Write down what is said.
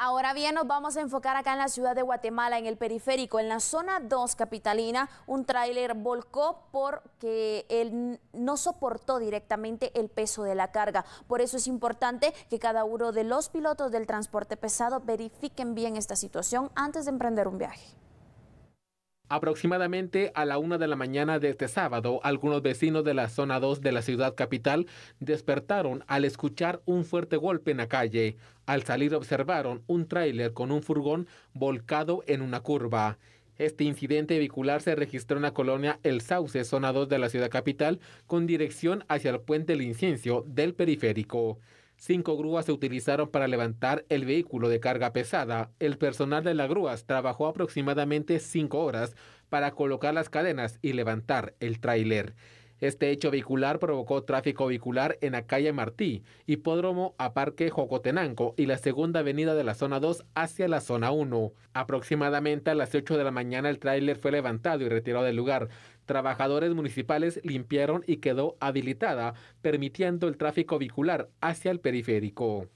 Ahora bien, nos vamos a enfocar acá en la ciudad de Guatemala, en el periférico, en la zona 2 capitalina. Un tráiler volcó porque él no soportó directamente el peso de la carga. Por eso es importante que cada uno de los pilotos del transporte pesado verifiquen bien esta situación antes de emprender un viaje. Aproximadamente a la una de la mañana de este sábado, algunos vecinos de la zona 2 de la ciudad capital despertaron al escuchar un fuerte golpe en la calle. Al salir observaron un tráiler con un furgón volcado en una curva. Este incidente vehicular se registró en la colonia El Sauce, zona 2 de la ciudad capital, con dirección hacia el puente Incienso del periférico. Cinco grúas se utilizaron para levantar el vehículo de carga pesada. El personal de las grúas trabajó aproximadamente cinco horas para colocar las cadenas y levantar el tráiler. Este hecho vehicular provocó tráfico vehicular en la calle Martí, hipódromo a Parque Jocotenanco y la segunda avenida de la zona 2 hacia la zona 1. Aproximadamente a las 8 de la mañana el tráiler fue levantado y retirado del lugar. Trabajadores municipales limpiaron y quedó habilitada, permitiendo el tráfico vehicular hacia el periférico.